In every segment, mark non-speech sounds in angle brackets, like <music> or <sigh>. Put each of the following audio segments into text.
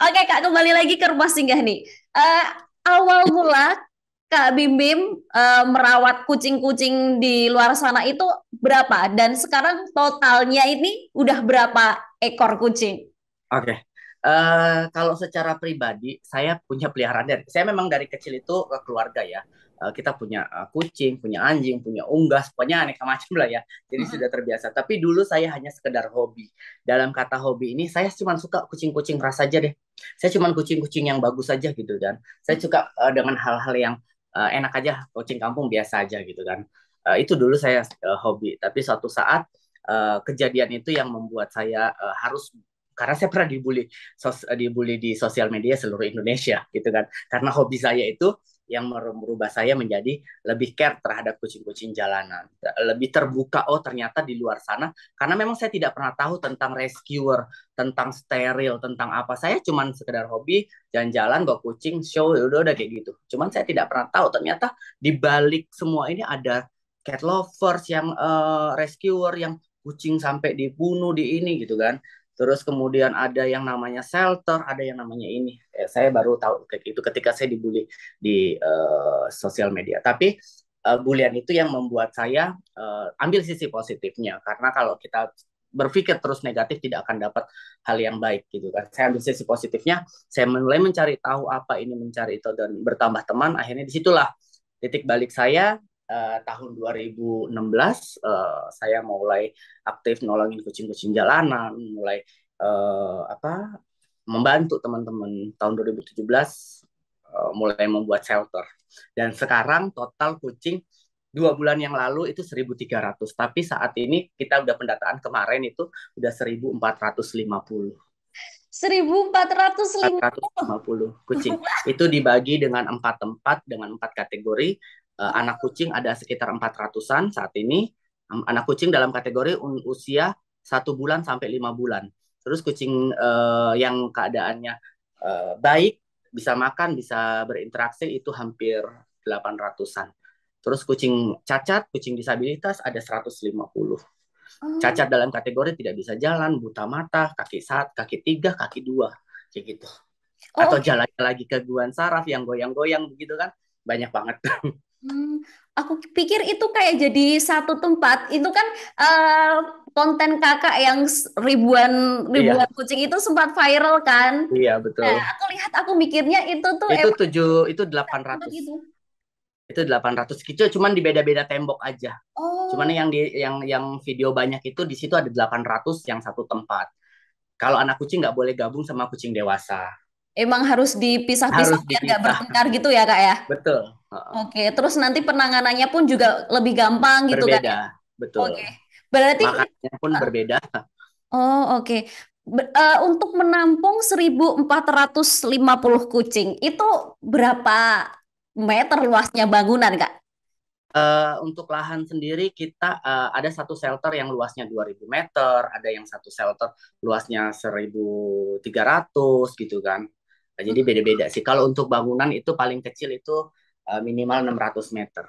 Oke Kak, kembali lagi ke rumah singgah nih. Uh, awal mula Kak Bim Bim uh, eh, merawat kucing-kucing di luar sana itu berapa? Dan sekarang totalnya ini udah berapa ekor kucing? Oke, okay. uh, eh, kalau secara pribadi saya punya peliharaan dari, saya memang dari kecil itu keluarga ya. Uh, kita punya uh, kucing, punya anjing, punya unggas, punya aneka macam lah ya. Jadi uh-huh. sudah terbiasa. Tapi dulu saya hanya sekedar hobi. Dalam kata hobi ini, saya cuma suka kucing-kucing ras aja deh saya cuma kucing-kucing yang bagus saja gitu kan saya hmm. suka uh, dengan hal-hal yang uh, enak aja kucing kampung biasa aja gitu kan uh, itu dulu saya uh, hobi tapi suatu saat uh, kejadian itu yang membuat saya uh, harus karena saya pernah dibully sos, dibully di sosial media seluruh Indonesia gitu kan karena hobi saya itu yang merubah saya menjadi lebih care terhadap kucing-kucing jalanan, lebih terbuka oh ternyata di luar sana karena memang saya tidak pernah tahu tentang rescuer, tentang steril, tentang apa. Saya cuma sekedar hobi jalan-jalan bawa kucing, show ya udah udah kayak gitu. Cuman saya tidak pernah tahu ternyata di balik semua ini ada cat lovers yang uh, rescuer yang kucing sampai dibunuh di ini gitu kan. Terus kemudian ada yang namanya shelter, ada yang namanya ini Ya, saya baru tahu kayak itu ketika saya dibully di uh, sosial media. Tapi uh, bulian itu yang membuat saya uh, ambil sisi positifnya karena kalau kita berpikir terus negatif tidak akan dapat hal yang baik gitu kan. Saya ambil sisi positifnya, saya mulai mencari tahu apa ini mencari itu dan bertambah teman. Akhirnya disitulah titik balik saya Uh, tahun 2016 uh, saya mulai aktif nolongin kucing-kucing jalanan, mulai uh, apa membantu teman-teman tahun 2017 uh, eh, mulai membuat shelter. Dan sekarang total kucing dua bulan yang lalu itu 1.300, tapi saat ini kita udah pendataan kemarin itu udah 1.450. 1.450 kucing. itu dibagi dengan empat tempat dengan empat kategori. Eh, anak kucing ada sekitar 400-an saat ini. anak kucing dalam kategori usia satu bulan sampai lima bulan terus kucing uh, yang keadaannya uh, baik bisa makan bisa berinteraksi itu hampir 800-an terus kucing cacat kucing disabilitas ada 150 cacat dalam kategori tidak bisa jalan buta mata kaki satu kaki tiga kaki dua kayak gitu oh, atau okay. jalan lagi guan saraf yang goyang-goyang begitu kan banyak banget <laughs> Hmm, aku pikir itu kayak jadi satu tempat. Itu kan uh, konten kakak yang ribuan ribuan iya. kucing itu sempat viral kan? Iya betul. Nah, aku lihat aku mikirnya itu tuh itu tujuh itu delapan ratus gitu. itu delapan ratus kecil cuman di beda-beda tembok aja. Oh. Cuman yang di yang yang video banyak itu di situ ada delapan ratus yang satu tempat. Kalau anak kucing nggak boleh gabung sama kucing dewasa. Emang harus dipisah-pisah biar nggak bertengkar gitu ya kak ya? Betul. Uh-uh. Oke, okay. terus nanti penanganannya pun juga lebih gampang gitu kan? Berbeda, ya? betul. Oke, okay. berarti makannya pun uh, berbeda. Oh oke, okay. Be- uh, untuk menampung 1.450 kucing itu berapa meter luasnya bangunan kak? Uh, untuk lahan sendiri kita uh, ada satu shelter yang luasnya 2000 meter, ada yang satu shelter luasnya 1300 gitu kan. Nah, jadi beda-beda sih. Kalau untuk bangunan itu paling kecil itu eh, minimal 600 meter.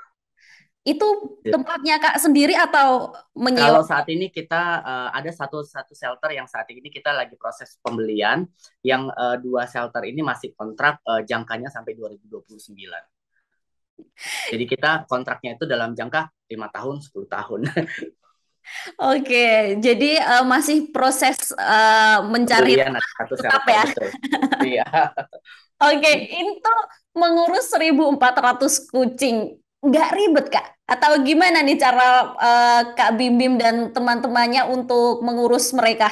Itu iya. tempatnya Kak sendiri atau menyewa? Kalau saat ini kita uh, ada satu satu shelter yang saat ini kita lagi proses pembelian. Yang uh, dua shelter ini masih kontrak uh, jangkanya sampai 2029. Jadi kita kontraknya itu dalam jangka lima tahun, 10 tahun. <laughs> Oke, jadi uh, masih proses uh, mencari Durian, satu tetap ya. <laughs> Iya. Oke, itu mengurus 1.400 kucing nggak ribet kak? Atau gimana nih cara uh, kak Bim dan teman-temannya untuk mengurus mereka?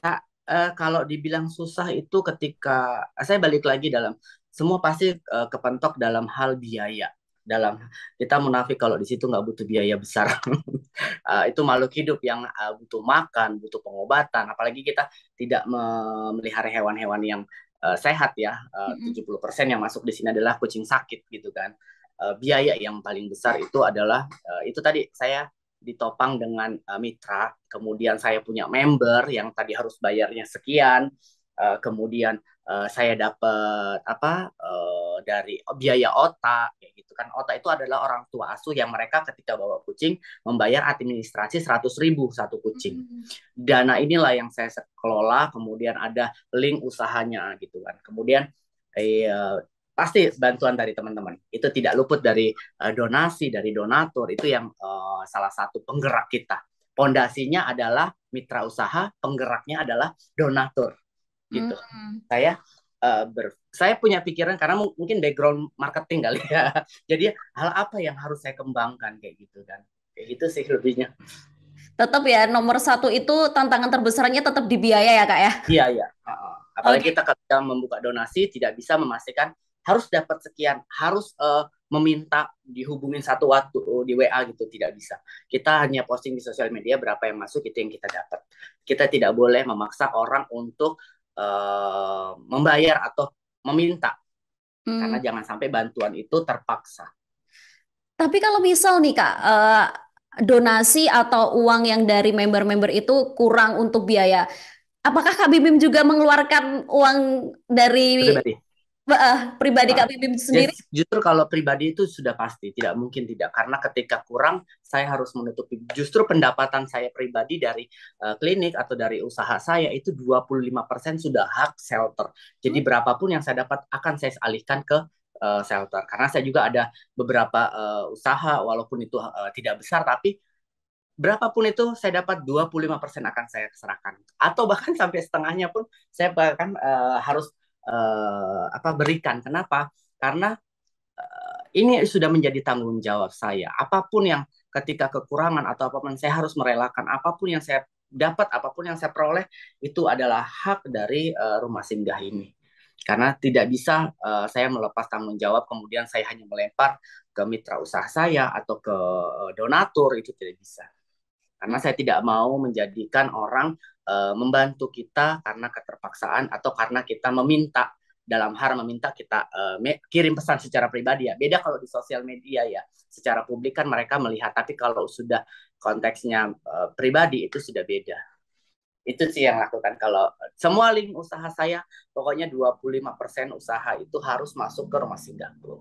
Kak, uh, kalau dibilang susah itu ketika saya balik lagi dalam semua pasti uh, kepentok dalam hal biaya dalam kita munafik kalau di situ nggak butuh biaya besar <laughs> uh, itu makhluk hidup yang uh, butuh makan, butuh pengobatan. Apalagi kita tidak memelihara hewan-hewan yang uh, sehat ya. Uh, mm-hmm. 70% yang masuk di sini adalah kucing sakit gitu kan. Uh, biaya yang paling besar itu adalah uh, itu tadi saya ditopang dengan uh, mitra, kemudian saya punya member yang tadi harus bayarnya sekian, uh, kemudian uh, saya dapat apa? Uh, dari biaya otak kayak gitu kan otak itu adalah orang tua asuh yang mereka ketika bawa kucing membayar administrasi 100.000 ribu satu kucing mm-hmm. dana inilah yang saya kelola kemudian ada link usahanya gitu kan kemudian eh, pasti bantuan dari teman-teman itu tidak luput dari eh, donasi dari donatur itu yang eh, salah satu penggerak kita pondasinya adalah mitra usaha penggeraknya adalah donatur gitu. Mm. Saya Eh, ber, saya punya pikiran karena mungkin background marketing kali ya. <laughs> Jadi hal apa yang harus saya kembangkan kayak gitu kan. Kayak gitu sih lebihnya. Tetap ya nomor satu itu tantangan terbesarnya tetap di biaya ya kak ya. Iya iya. apalagi okay. kita ketika membuka donasi tidak bisa memastikan harus dapat sekian, harus uh, meminta dihubungin satu waktu oh, di WA gitu tidak bisa. Kita hanya posting di sosial media berapa yang masuk itu yang kita dapat. Kita tidak boleh memaksa orang untuk uh, membayar atau meminta hmm. karena jangan sampai bantuan itu terpaksa. Tapi kalau misal nih kak uh, donasi atau uang yang dari member-member itu kurang untuk biaya, apakah Kak Bibim juga mengeluarkan uang dari pribadi? Uh, pribadi Kak Bibim sendiri? Justru kalau pribadi itu sudah pasti, tidak mungkin tidak. Karena ketika kurang, saya harus menutupi. Justru pendapatan saya pribadi dari uh, klinik atau dari usaha saya itu 25% sudah hak shelter. Jadi hmm. berapapun yang saya dapat akan saya alihkan ke uh, shelter. Karena saya juga ada beberapa uh, usaha, walaupun itu uh, tidak besar, tapi berapapun itu saya dapat 25% akan saya serahkan. Atau bahkan sampai setengahnya pun saya bahkan uh, harus uh, apa berikan. Kenapa? Karena uh, ini sudah menjadi tanggung jawab saya. Apapun yang ketika kekurangan atau apapun saya harus merelakan apapun yang saya dapat, apapun yang saya peroleh itu adalah hak dari uh, rumah singgah ini. Karena tidak bisa uh, saya melepas tanggung jawab kemudian saya hanya melempar ke mitra usaha saya atau ke donatur itu tidak bisa. Karena saya tidak mau menjadikan orang e, membantu kita karena keterpaksaan atau karena kita meminta dalam hal meminta kita e, me kirim pesan secara pribadi ya. Beda kalau di sosial media ya. Secara publik kan mereka melihat tapi kalau sudah konteksnya e, pribadi itu sudah beda. Itu sih yang lakukan kalau semua link usaha saya pokoknya 25% usaha itu harus masuk ke rumah singgah bro.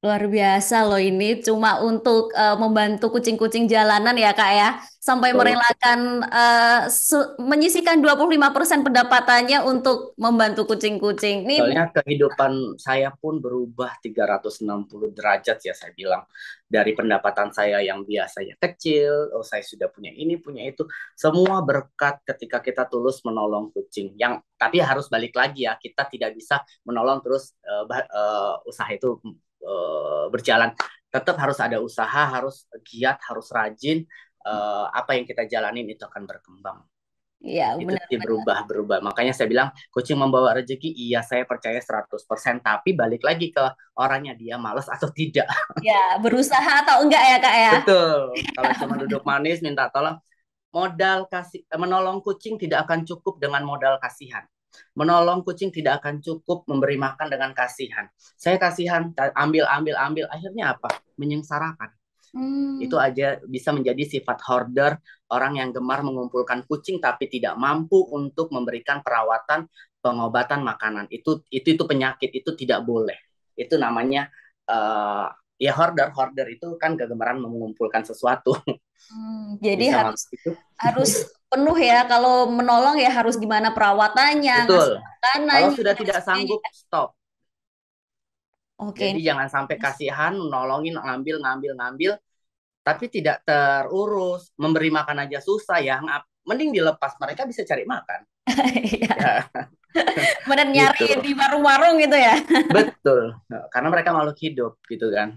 Luar biasa loh ini cuma untuk uh, membantu kucing-kucing jalanan ya Kak ya sampai merelakan uh, menyisikan 25% pendapatannya untuk membantu kucing-kucing. Ini soalnya kehidupan saya pun berubah 360 derajat ya saya bilang. Dari pendapatan saya yang biasanya kecil, oh saya sudah punya ini, punya itu, semua berkat ketika kita tulus menolong kucing. Yang tapi harus balik lagi ya, kita tidak bisa menolong terus uh, uh, usaha itu Eh, berjalan tetap harus ada usaha harus giat harus rajin uh, apa yang kita jalanin itu akan berkembang ya, benar. Itu berubah berubah. Makanya saya bilang kucing membawa rezeki. Iya, saya percaya 100%, tapi balik lagi ke orangnya dia malas atau tidak. <laughs> Ya, berusaha atau enggak ya, Kak ya? Betul. Kalau cuma duduk manis minta tolong modal kasih menolong kucing tidak akan cukup dengan modal kasihan. Menolong kucing tidak akan cukup memberi makan dengan kasihan. Saya kasihan, ambil, ambil, ambil. Akhirnya apa? Menyengsarakan. Hmm. Itu aja bisa menjadi sifat hoarder, orang yang gemar mengumpulkan kucing tapi tidak mampu untuk memberikan perawatan, pengobatan, makanan. Itu itu itu penyakit, itu tidak boleh. Itu namanya uh, ya hoarder hoarder itu kan kegemaran mengumpulkan sesuatu hmm, jadi Bisa harus harus penuh ya kalau menolong ya harus gimana perawatannya betul kalau sudah tidak sanggup ya. stop Okay. Jadi jangan sampai kasihan nolongin ngambil ngambil ngambil tapi tidak terurus, memberi makan aja susah ya. Mending dilepas mereka bisa cari makan. <laughs> Iya. ya. Benar <laughs> nyari gitu. di warung-warung gitu ya. Betul. Karena mereka makhluk hidup gitu kan.